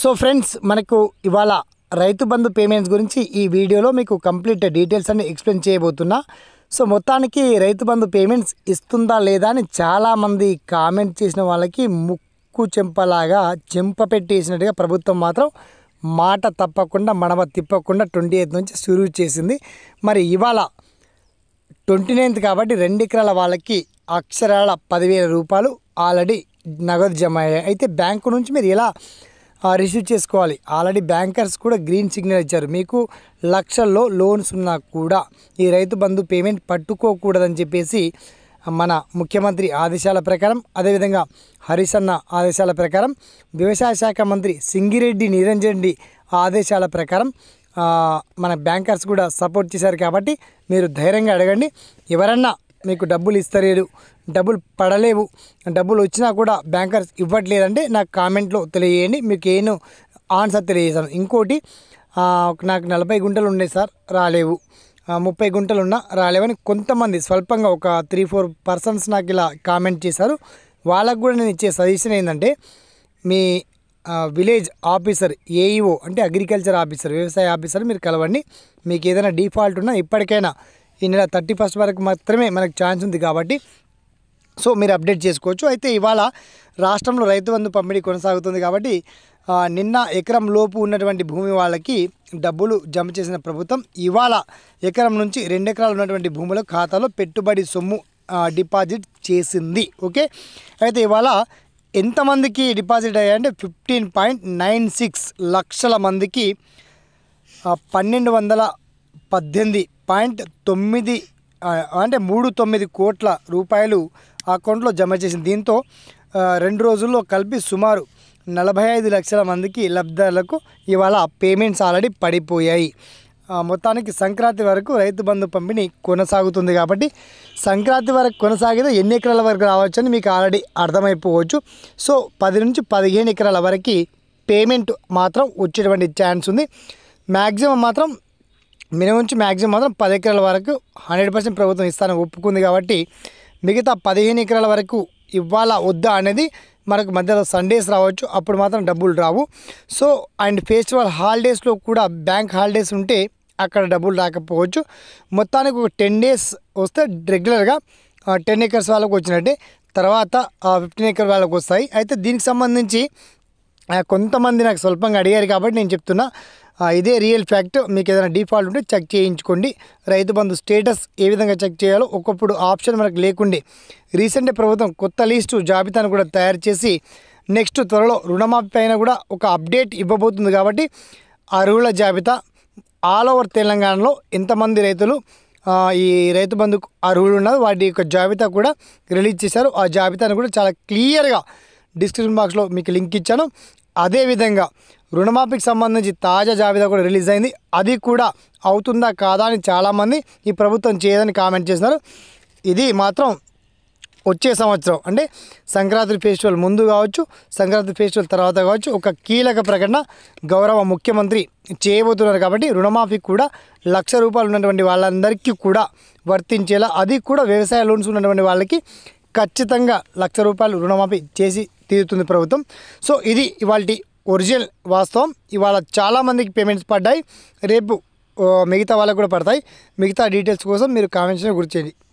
so friends మనకు ఇవాళ రైతు బంధు పేమెంట్స్ గురించి ఈ వీడియోలో మీకు కంప్లీట్ డీటెయిల్స్ అన్ని ఎక్స్ప్లెయిన్ చేయబోతున్నా సో మొత్తానికి రైతు బంధు పేమెంట్స్ ఇస్తుందా లేదా అని చాలామంది కామెంట్ చేసిన వాళ్ళకి ముక్కు చెంపలాగా చెంప పెట్టేసినట్టుగా ప్రభుత్వం మాత్రం మాట తప్పకుండా మడమ తిప్పకుండా ట్వంటీ ఎయిత్ నుంచి షురూ చేసింది మరి ఇవాళ ట్వంటీ నైన్త్ కాబట్టి రెండు ఎకరాల వాళ్ళకి అక్షరాల పదివేల రూపాయలు ఆల్రెడీ నగదు జమ అయ్యాయి అయితే బ్యాంకు నుంచి మీరు ఎలా రిసీవ్ చేసుకోవాలి ఆల్రెడీ బ్యాంకర్స్ కూడా గ్రీన్ సిగ్నల్ ఇచ్చారు మీకు లక్షల్లో లోన్స్ ఉన్నా కూడా ఈ రైతు బంధు పేమెంట్ పట్టుకోకూడదని చెప్పేసి మన ముఖ్యమంత్రి ఆదేశాల ప్రకారం అదేవిధంగా హరిసన్న ఆదేశాల ప్రకారం వ్యవసాయ శాఖ మంత్రి సింగిరెడ్డి నిరంజన్ రెడ్డి ఆదేశాల ప్రకారం మన బ్యాంకర్స్ కూడా సపోర్ట్ చేశారు కాబట్టి మీరు ధైర్యంగా అడగండి ఎవరన్నా మీకు డబ్బులు ఇస్తలేదు డబ్బులు పడలేవు డబ్బులు వచ్చినా కూడా బ్యాంకర్స్ ఇవ్వట్లేదంటే నాకు కామెంట్లో తెలియజేయండి మీకు ఏను ఆన్సర్ తెలియజేస్తాను ఇంకోటి నాకు నలభై గుంటలు ఉన్నాయి సార్ రాలేవు ముప్పై గుంటలు ఉన్నా రాలేవని కొంతమంది స్వల్పంగా ఒక త్రీ ఫోర్ పర్సన్స్ నాకు ఇలా కామెంట్ చేశారు వాళ్ళకు కూడా నేను ఇచ్చే సజెషన్ ఏంటంటే మీ విలేజ్ ఆఫీసర్ ఏఈఓ అంటే అగ్రికల్చర్ ఆఫీసర్ వ్యవసాయ ఆఫీసర్ మీరు కలవండి మీకు ఏదైనా డిఫాల్ట్ ఉన్నా ఇప్పటికైనా ఈ నెల థర్టీ ఫస్ట్ వరకు మాత్రమే మనకు ఛాన్స్ ఉంది కాబట్టి సో మీరు అప్డేట్ చేసుకోవచ్చు అయితే ఇవాళ రాష్ట్రంలో రైతు బంధు పంపిణీ కొనసాగుతుంది కాబట్టి నిన్న ఎకరం లోపు ఉన్నటువంటి భూమి వాళ్ళకి డబ్బులు జమ చేసిన ప్రభుత్వం ఇవాళ ఎకరం నుంచి రెండు ఎకరాలు ఉన్నటువంటి భూముల ఖాతాలో పెట్టుబడి సొమ్ము డిపాజిట్ చేసింది ఓకే అయితే ఇవాళ ఎంతమందికి డిపాజిట్ అయ్యాయంటే ఫిఫ్టీన్ పాయింట్ నైన్ సిక్స్ లక్షల మందికి పన్నెండు వందల పద్దెనిమిది పాయింట్ తొమ్మిది అంటే మూడు తొమ్మిది కోట్ల రూపాయలు అకౌంట్లో జమ చేసింది దీంతో రెండు రోజుల్లో కలిపి సుమారు నలభై ఐదు లక్షల మందికి లబ్ధిదారులకు ఇవాళ పేమెంట్స్ ఆల్రెడీ పడిపోయాయి మొత్తానికి సంక్రాంతి వరకు రైతు బంధు పంపిణీ కొనసాగుతుంది కాబట్టి సంక్రాంతి వరకు కొనసాగితే ఎన్ని ఎకరాల వరకు రావచ్చు అని మీకు ఆల్రెడీ అర్థమైపోవచ్చు సో పది నుంచి పదిహేను ఎకరాల వరకు పేమెంట్ మాత్రం వచ్చేటువంటి ఛాన్స్ ఉంది మ్యాక్సిమం మాత్రం మినిమం నుంచి మ్యాక్సిమం మాత్రం పది ఎకరాల వరకు హండ్రెడ్ పర్సెంట్ ప్రభుత్వం ఇస్తానని ఒప్పుకుంది కాబట్టి మిగతా పదిహేను ఎకరాల వరకు ఇవ్వాలా వద్దా అనేది మనకు మధ్యలో సండేస్ రావచ్చు అప్పుడు మాత్రం డబ్బులు రావు సో అండ్ ఫెస్టివల్ హాలిడేస్లో కూడా బ్యాంక్ హాలిడేస్ ఉంటే అక్కడ డబ్బులు రాకపోవచ్చు మొత్తానికి ఒక టెన్ డేస్ వస్తే రెగ్యులర్గా టెన్ ఎకర్స్ వాళ్ళకు వచ్చినట్టే తర్వాత ఫిఫ్టీన్ ఎకర్ వాళ్ళకు వస్తాయి అయితే దీనికి సంబంధించి కొంతమంది నాకు స్వల్పంగా అడిగారు కాబట్టి నేను చెప్తున్నా ఇదే రియల్ ఫ్యాక్ట్ మీకు ఏదైనా డిఫాల్ట్ ఉంటే చెక్ చేయించుకోండి రైతు బంధు స్టేటస్ ఏ విధంగా చెక్ చేయాలో ఒకప్పుడు ఆప్షన్ మనకు లేకుండే రీసెంట్ ప్రభుత్వం కొత్త లిస్టు జాబితాను కూడా తయారు చేసి నెక్స్ట్ త్వరలో రుణమాఫీ పైన కూడా ఒక అప్డేట్ ఇవ్వబోతుంది కాబట్టి అరువుల జాబితా ఆల్ ఓవర్ తెలంగాణలో ఎంతమంది రైతులు ఈ రైతు బంధు అరువులు ఉన్నారు వాటి యొక్క జాబితా కూడా రిలీజ్ చేశారు ఆ జాబితాను కూడా చాలా క్లియర్గా డిస్క్రిప్షన్ బాక్స్లో మీకు లింక్ ఇచ్చాను అదేవిధంగా రుణమాఫీకి సంబంధించి తాజా జాబితా కూడా రిలీజ్ అయింది అది కూడా అవుతుందా కాదా అని చాలామంది ఈ ప్రభుత్వం చేయదని కామెంట్ చేస్తున్నారు ఇది మాత్రం వచ్చే సంవత్సరం అంటే సంక్రాంతి ఫెస్టివల్ ముందు కావచ్చు సంక్రాంతి ఫెస్టివల్ తర్వాత కావచ్చు ఒక కీలక ప్రకటన గౌరవ ముఖ్యమంత్రి చేయబోతున్నారు కాబట్టి రుణమాఫీ కూడా లక్ష రూపాయలు ఉన్నటువంటి వాళ్ళందరికీ కూడా వర్తించేలా అది కూడా వ్యవసాయ లోన్స్ ఉన్నటువంటి వాళ్ళకి ఖచ్చితంగా లక్ష రూపాయలు రుణమాఫీ చేసి తీరుతుంది ప్రభుత్వం సో ఇది ఇవాళ ఒరిజినల్ వాస్తవం ఇవాళ చాలామందికి పేమెంట్స్ పడ్డాయి రేపు మిగతా వాళ్ళకు కూడా పడతాయి మిగతా డీటెయిల్స్ కోసం మీరు గుర్తు చేయండి